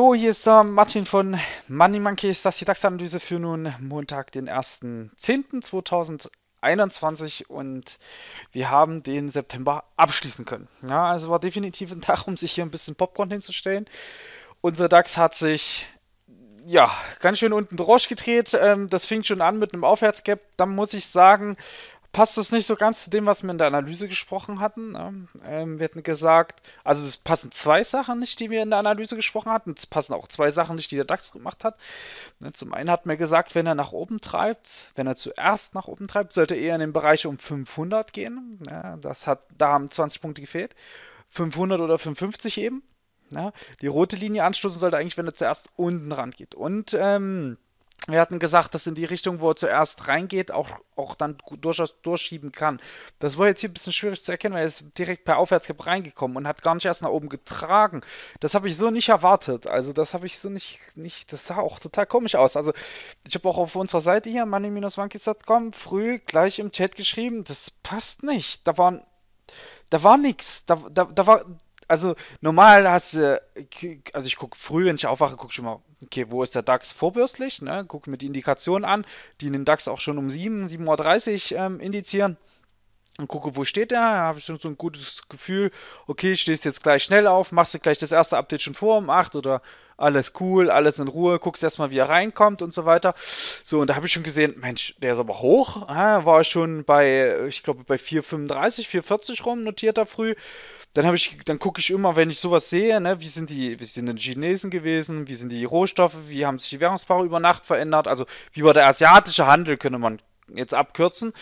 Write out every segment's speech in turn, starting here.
Hallo, hier ist der Martin von Money Monkeys, das ist die DAX-Analyse für nun Montag, den 1.10.2021 und wir haben den September abschließen können. Ja, also war definitiv ein Tag, um sich hier ein bisschen Popcorn hinzustellen. Unser DAX hat sich ja, ganz schön unten Drosch gedreht. Ähm, das fing schon an mit einem Aufwärtsgap. Dann muss ich sagen, passt es nicht so ganz zu dem, was wir in der Analyse gesprochen hatten. Ne? Ähm, wir hatten gesagt, also es passen zwei Sachen nicht, die wir in der Analyse gesprochen hatten. Es passen auch zwei Sachen nicht, die der DAX gemacht hat. Ne, zum einen hat man gesagt, wenn er nach oben treibt, wenn er zuerst nach oben treibt, sollte er in den Bereich um 500 gehen. Ja, ne, das hat, da haben 20 Punkte gefehlt. 500 oder 550 eben. Ja, die rote Linie anstoßen sollte eigentlich, wenn er zuerst unten rangeht. Und ähm, wir hatten gesagt, dass in die Richtung, wo er zuerst reingeht, auch, auch dann durchaus durchschieben kann. Das war jetzt hier ein bisschen schwierig zu erkennen, weil er ist direkt per Aufwärtskipp reingekommen und hat gar nicht erst nach oben getragen. Das habe ich so nicht erwartet. Also das habe ich so nicht, nicht, das sah auch total komisch aus. Also ich habe auch auf unserer Seite hier, money-monkeys.com, früh gleich im Chat geschrieben, das passt nicht. Da waren, da war nichts. Da, da, da war also normal hast du, also ich gucke früh, wenn ich aufwache, gucke ich schon mal, okay, wo ist der DAX vorbürstlich, ne? gucke mir die Indikationen an, die in den DAX auch schon um 7, 7.30 Uhr ähm, indizieren und gucke, wo steht er. Da habe ich schon so ein gutes Gefühl, okay, stehst jetzt gleich schnell auf, machst du gleich das erste Update schon vor um 8 oder alles cool, alles in Ruhe, guckst erstmal, wie er reinkommt und so weiter. So, und da habe ich schon gesehen, Mensch, der ist aber hoch. Ah, war schon bei, ich glaube, bei 4,35, 4,40 rum, notiert er früh. Dann habe ich, dann gucke ich immer, wenn ich sowas sehe, ne, wie sind die, wie sind die Chinesen gewesen, wie sind die Rohstoffe, wie haben sich die Währungspaare über Nacht verändert, also wie war der asiatische Handel, könnte man jetzt abkürzen.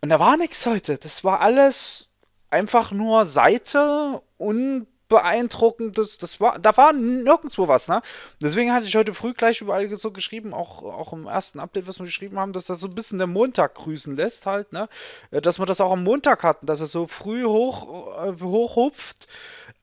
Und da war nichts heute. Das war alles einfach nur Seite, unbeeindruckend. Das, das war, da war nirgendwo was, ne? Deswegen hatte ich heute früh gleich überall so geschrieben, auch, auch im ersten Update, was wir geschrieben haben, dass das so ein bisschen der Montag grüßen lässt, halt, ne? Äh, dass wir das auch am Montag hatten, dass er so früh hoch, äh, hochhupft,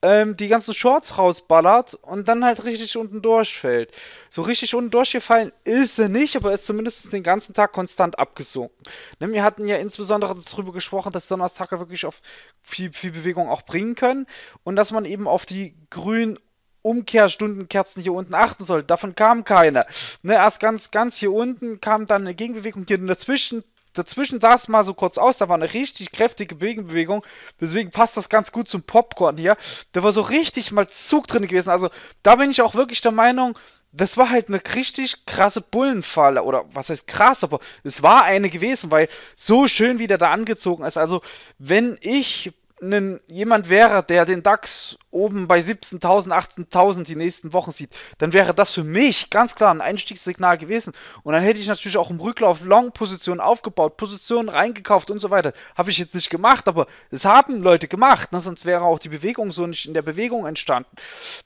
ähm, die ganzen Shorts rausballert und dann halt richtig unten durchfällt. So richtig unten durchgefallen ist sie nicht, aber ist zumindest den ganzen Tag konstant abgesunken. Ne, wir hatten ja insbesondere darüber gesprochen, dass Donnerstage wirklich auf viel, viel Bewegung auch bringen können und dass man eben auf die grünen Umkehrstundenkerzen hier unten achten soll. Davon kam keine. Ne, erst ganz, ganz hier unten kam dann eine Gegenbewegung. Hier dazwischen, dazwischen sah es mal so kurz aus. Da war eine richtig kräftige Gegenbewegung. Deswegen passt das ganz gut zum Popcorn hier. Da war so richtig mal Zug drin gewesen. Also da bin ich auch wirklich der Meinung, das war halt eine richtig krasse Bullenfalle. Oder was heißt krass, aber es war eine gewesen, weil so schön wie der da angezogen ist. Also, wenn ich einen, jemand wäre, der den DAX oben bei 17.000, 18.000 die nächsten Wochen sieht, dann wäre das für mich ganz klar ein Einstiegssignal gewesen. Und dann hätte ich natürlich auch im Rücklauf Long-Positionen aufgebaut, Positionen reingekauft und so weiter. Habe ich jetzt nicht gemacht, aber es haben Leute gemacht, ne? sonst wäre auch die Bewegung so nicht in der Bewegung entstanden.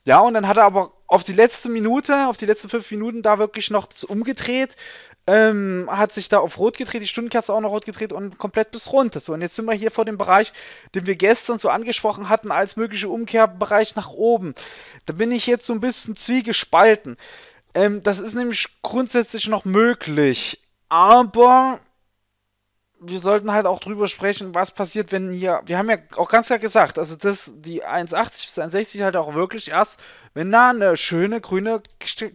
Ja, und dann hat er aber auf die letzte Minute, auf die letzten fünf Minuten da wirklich noch umgedreht. Ähm, hat sich da auf Rot gedreht, die Stundenkerze auch noch rot gedreht und komplett bis runter. So, und jetzt sind wir hier vor dem Bereich, den wir gestern so angesprochen hatten, als mögliche Umkehrbereich nach oben. Da bin ich jetzt so ein bisschen zwiegespalten. Ähm, das ist nämlich grundsätzlich noch möglich, aber wir sollten halt auch drüber sprechen, was passiert, wenn hier, wir haben ja auch ganz klar gesagt, also das, die 1,80 bis 1,60 halt auch wirklich erst wenn da eine schöne grüne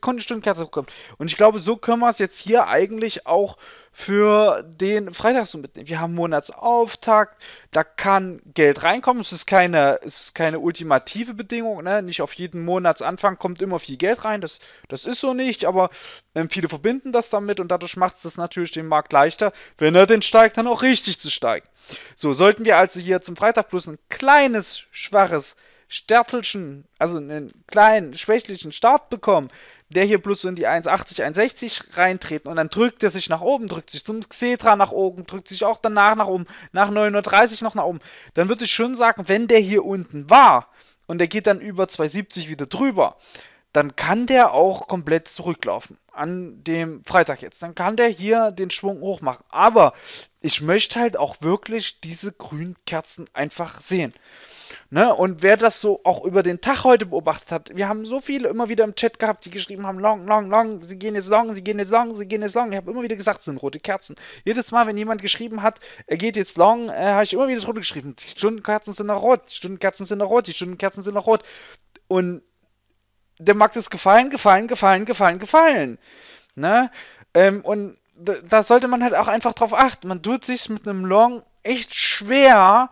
Kundenstundenkerze kommt. Und ich glaube, so können wir es jetzt hier eigentlich auch für den Freitag so mitnehmen. Wir haben Monatsauftakt, da kann Geld reinkommen. Es ist keine, es ist keine ultimative Bedingung, ne? Nicht auf jeden Monatsanfang kommt immer viel Geld rein. Das, das ist so nicht, aber ähm, viele verbinden das damit und dadurch macht es das natürlich den Markt leichter, wenn er den steigt, dann auch richtig zu steigen. So, sollten wir also hier zum Freitag plus ein kleines, schwaches sterzelschen, also einen kleinen, schwächlichen Start bekommen, der hier bloß so in die 1,80, 1,60 reintreten und dann drückt er sich nach oben, drückt sich zum Xetra nach oben, drückt sich auch danach nach oben, nach 930 noch nach oben, dann würde ich schon sagen, wenn der hier unten war und der geht dann über 2,70 wieder drüber, dann kann der auch komplett zurücklaufen an dem Freitag jetzt. Dann kann der hier den Schwung hoch machen. Aber ich möchte halt auch wirklich diese grünen Kerzen einfach sehen. Ne? Und wer das so auch über den Tag heute beobachtet hat, wir haben so viele immer wieder im Chat gehabt, die geschrieben haben, long, long, long, sie gehen jetzt long, sie gehen jetzt long, sie gehen jetzt long. Ich habe immer wieder gesagt, es sind rote Kerzen. Jedes Mal, wenn jemand geschrieben hat, er geht jetzt long, äh, habe ich immer wieder drunter geschrieben, die Stundenkerzen sind noch rot, die Stundenkerzen sind noch rot, die Stundenkerzen sind noch rot. Und dem Markt ist gefallen, gefallen, gefallen, gefallen, gefallen. Ne? Ähm, und da sollte man halt auch einfach drauf achten. Man tut sich mit einem Long echt schwer,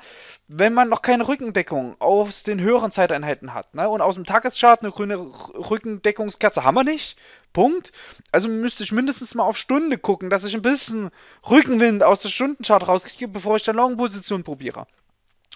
wenn man noch keine Rückendeckung aus den höheren Zeiteinheiten hat. Ne? Und aus dem Tageschart eine grüne Rückendeckungskerze haben wir nicht. Punkt. Also müsste ich mindestens mal auf Stunde gucken, dass ich ein bisschen Rückenwind aus der Stundenchart rauskriege, bevor ich dann Long-Position probiere.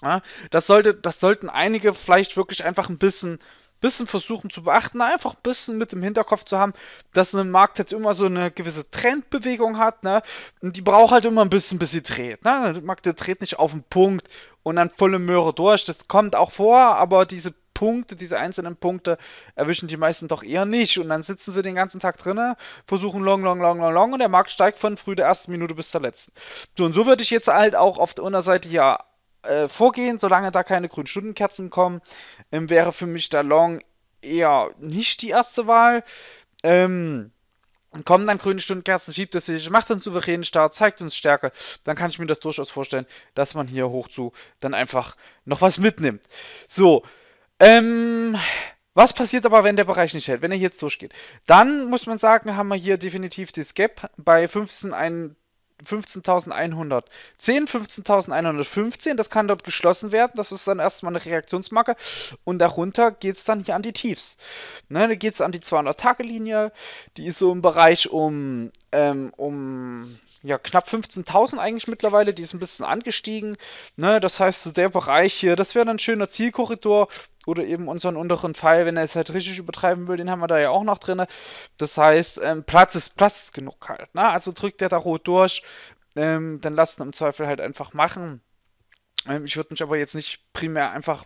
Ja? Das, sollte, das sollten einige vielleicht wirklich einfach ein bisschen bisschen versuchen zu beachten, einfach ein bisschen mit im Hinterkopf zu haben, dass ein Markt halt immer so eine gewisse Trendbewegung hat, ne? Und die braucht halt immer ein bisschen, bis sie dreht, ne? Der Markt der dreht nicht auf den Punkt und dann volle Möhre durch. Das kommt auch vor, aber diese Punkte, diese einzelnen Punkte erwischen die meisten doch eher nicht. Und dann sitzen sie den ganzen Tag drinnen, versuchen long, long, long, long, long und der Markt steigt von früh der ersten Minute bis zur letzten. So, und so würde ich jetzt halt auch auf der Unterseite ja äh, vorgehen, solange da keine grünen Stundenkerzen kommen, ähm, wäre für mich der Long eher nicht die erste Wahl. Ähm, kommen dann grüne Stundenkerzen, schiebt es sich, macht einen souveränen Start, zeigt uns Stärke, dann kann ich mir das durchaus vorstellen, dass man hier hoch zu dann einfach noch was mitnimmt. So, ähm, was passiert aber, wenn der Bereich nicht hält, wenn er jetzt durchgeht? Dann muss man sagen, haben wir hier definitiv das Gap bei 15 einen 15.100. 10, 15.115, das kann dort geschlossen werden. Das ist dann erstmal eine Reaktionsmarke. Und darunter geht es dann hier an die Tiefs. Ne, da geht es an die 200-Tage-Linie. Die ist so im Bereich um, ähm, um ja, knapp 15.000 eigentlich mittlerweile, die ist ein bisschen angestiegen. Ne? Das heißt, so der Bereich hier, das wäre dann ein schöner Zielkorridor oder eben unseren unteren Pfeil, wenn er es halt richtig übertreiben will, den haben wir da ja auch noch drin. Das heißt, ähm, Platz ist Platz ist genug halt. Ne? Also drückt der da rot durch, ähm, dann lasst ihn im Zweifel halt einfach machen. Ähm, ich würde mich aber jetzt nicht primär einfach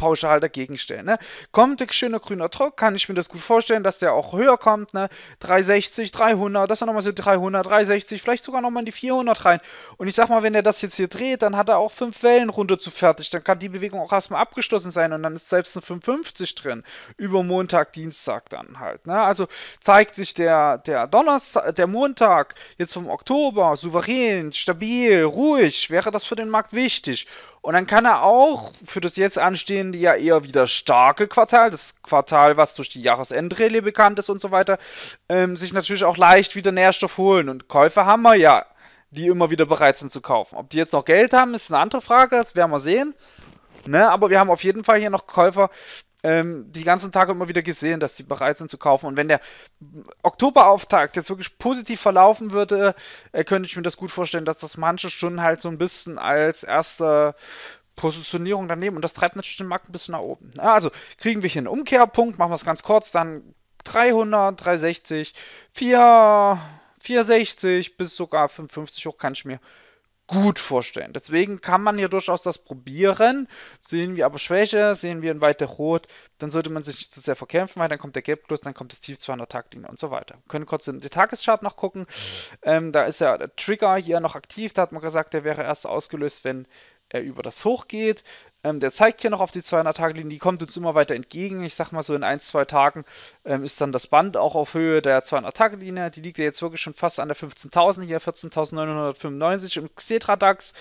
pauschal dagegen stellen. Ne? Kommt ein schöner grüner Druck, kann ich mir das gut vorstellen, dass der auch höher kommt. Ne? 360, 300, das er nochmal so 300, 360, vielleicht sogar nochmal in die 400 rein. Und ich sag mal, wenn er das jetzt hier dreht, dann hat er auch fünf Wellen runter zu fertig. Dann kann die Bewegung auch erstmal abgeschlossen sein und dann ist selbst eine 550 drin. Über Montag, Dienstag dann halt. Ne? Also zeigt sich der, der Donnerstag, der Montag jetzt vom Oktober souverän, stabil, ruhig, wäre das für den Markt wichtig. Und dann kann er auch für das jetzt anstehende ja eher wieder starke Quartal, das Quartal, was durch die Jahresendrallye bekannt ist und so weiter, ähm, sich natürlich auch leicht wieder Nährstoff holen. Und Käufer haben wir ja, die immer wieder bereit sind zu kaufen. Ob die jetzt noch Geld haben, ist eine andere Frage, das werden wir sehen. Ne? Aber wir haben auf jeden Fall hier noch Käufer, ähm, die ganzen Tage immer wieder gesehen, dass die bereit sind zu kaufen. Und wenn der Oktoberauftakt jetzt wirklich positiv verlaufen würde, äh, könnte ich mir das gut vorstellen, dass das manche schon halt so ein bisschen als erste Positionierung daneben und das treibt natürlich den Markt ein bisschen nach oben. Ne? Also kriegen wir hier einen Umkehrpunkt, machen wir es ganz kurz, dann 300, 360, 4, 460 bis sogar 550 hoch kann ich mir gut vorstellen. Deswegen kann man hier durchaus das probieren. Sehen wir aber Schwäche, sehen wir ein weiter Rot, dann sollte man sich nicht zu sehr verkämpfen, weil dann kommt der Gelbplus, dann kommt das Tief 200 Taktlinie und so weiter. Wir können kurz in den Tageschart noch gucken. Ähm, da ist ja der Trigger hier noch aktiv. Da hat man gesagt, der wäre erst ausgelöst, wenn er über das Hoch geht. Ähm, der zeigt hier noch auf die 200-Tage-Linie, die kommt uns immer weiter entgegen. Ich sag mal so, in ein, zwei Tagen ähm, ist dann das Band auch auf Höhe der 200-Tage-Linie. Die liegt ja jetzt wirklich schon fast an der 15.000, hier 14.995 im Xetra-DAX.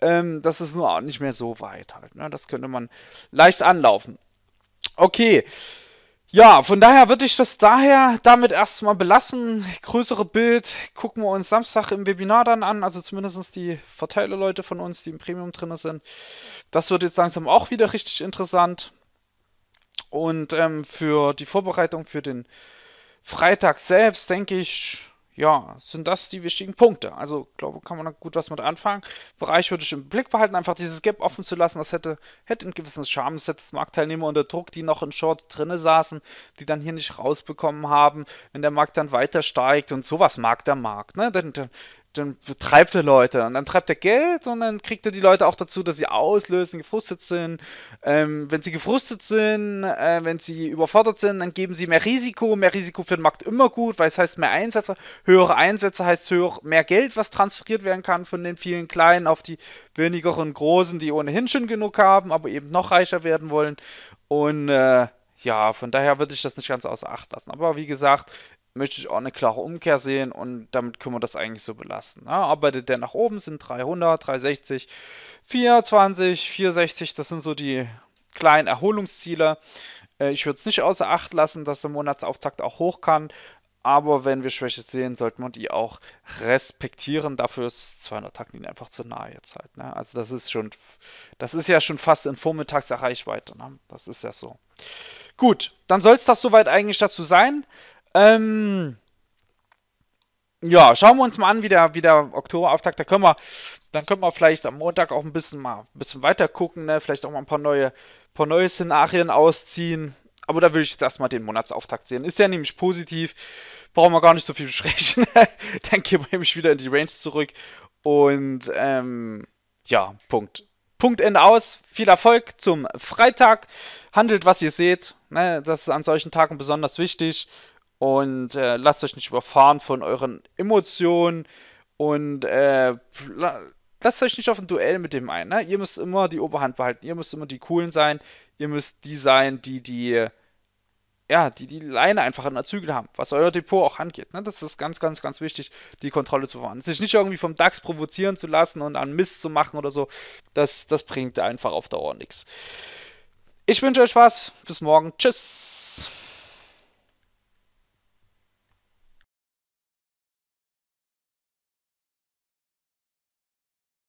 Ähm, das ist nur nicht mehr so weit halt. Ne? Das könnte man leicht anlaufen. Okay, ja, von daher würde ich das daher damit erstmal belassen. Größere Bild gucken wir uns Samstag im Webinar dann an, also zumindest die Verteilerleute von uns, die im Premium drin sind. Das wird jetzt langsam auch wieder richtig interessant. Und ähm, für die Vorbereitung für den Freitag selbst, denke ich, ja, sind das die wichtigen Punkte. Also, glaube, kann man da gut was mit anfangen. Bereich würde ich im Blick behalten, einfach dieses Gap offen zu lassen. Das hätte, hätte einen gewissen Charme. Das setzt Marktteilnehmer unter Druck, die noch in Shorts drinne saßen, die dann hier nicht rausbekommen haben, wenn der Markt dann weiter steigt und sowas mag der Markt. Ne? Dann, dann dann betreibt er Leute und dann treibt er Geld und dann kriegt er die Leute auch dazu, dass sie auslösen, gefrustet sind. Ähm, wenn sie gefrustet sind, äh, wenn sie überfordert sind, dann geben sie mehr Risiko. Mehr Risiko für den Markt immer gut, weil es heißt mehr Einsätze. Höhere Einsätze heißt höher, mehr Geld, was transferiert werden kann von den vielen Kleinen auf die wenigeren Großen, die ohnehin schon genug haben, aber eben noch reicher werden wollen. Und äh, ja, von daher würde ich das nicht ganz außer Acht lassen. Aber wie gesagt, möchte ich auch eine klare Umkehr sehen und damit können wir das eigentlich so belassen. Ja, arbeitet der nach oben, sind 300, 360, 420, 460, das sind so die kleinen Erholungsziele. Äh, ich würde es nicht außer Acht lassen, dass der Monatsauftakt auch hoch kann, aber wenn wir Schwäche sehen, sollten wir die auch respektieren. Dafür ist 200 Tacken einfach zu nahe jetzt halt. Ne? Also das ist schon, das ist ja schon fast in Vormittags Reichweite. Ne? Das ist ja so. Gut, dann soll es das soweit eigentlich dazu sein. Ähm, ja, schauen wir uns mal an, wie der, wie der Oktoberauftakt, da können wir, dann können wir vielleicht am Montag auch ein bisschen mal ein bisschen weiter gucken, ne? vielleicht auch mal ein paar neue, paar neue Szenarien ausziehen. Aber da will ich jetzt erstmal den Monatsauftakt sehen. Ist der nämlich positiv, brauchen wir gar nicht so viel besprechen. dann gehen wir nämlich wieder in die Range zurück. Und ähm, ja, Punkt. Punkt Ende aus. Viel Erfolg zum Freitag. Handelt, was ihr seht. Ne, das ist an solchen Tagen besonders wichtig und äh, lasst euch nicht überfahren von euren Emotionen und äh, lasst euch nicht auf ein Duell mit dem ein. Ne? Ihr müsst immer die Oberhand behalten, ihr müsst immer die coolen sein, ihr müsst die sein, die die ja, die die Leine einfach in der Zügel haben, was euer Depot auch angeht. Ne? Das ist ganz, ganz, ganz wichtig, die Kontrolle zu fahren. Sich nicht irgendwie vom DAX provozieren zu lassen und an Mist zu machen oder so, das, das bringt einfach auf Dauer nichts. Ich wünsche euch Spaß, bis morgen, tschüss.